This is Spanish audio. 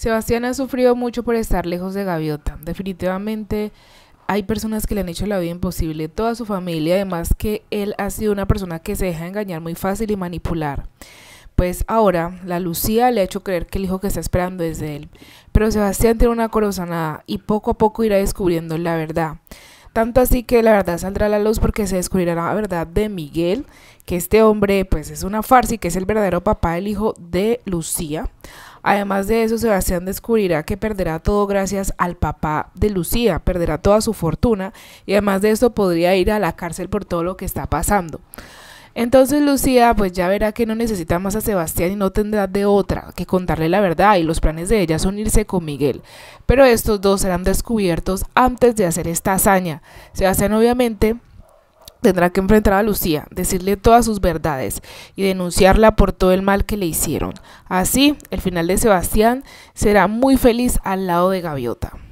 Sebastián ha sufrido mucho por estar lejos de Gaviota. Definitivamente hay personas que le han hecho la vida imposible, toda su familia, además que él ha sido una persona que se deja engañar muy fácil y manipular. Pues ahora la Lucía le ha hecho creer que el hijo que está esperando es de él. Pero Sebastián tiene una corazonada y poco a poco irá descubriendo la verdad. Tanto así que la verdad saldrá a la luz porque se descubrirá la verdad de Miguel, que este hombre pues es una farsa y que es el verdadero papá del hijo de Lucía. Además de eso, Sebastián descubrirá que perderá todo gracias al papá de Lucía, perderá toda su fortuna y además de eso podría ir a la cárcel por todo lo que está pasando. Entonces Lucía pues ya verá que no necesita más a Sebastián y no tendrá de otra que contarle la verdad y los planes de ella son irse con Miguel. Pero estos dos serán descubiertos antes de hacer esta hazaña. Sebastián obviamente tendrá que enfrentar a Lucía, decirle todas sus verdades y denunciarla por todo el mal que le hicieron. Así, el final de Sebastián será muy feliz al lado de Gaviota.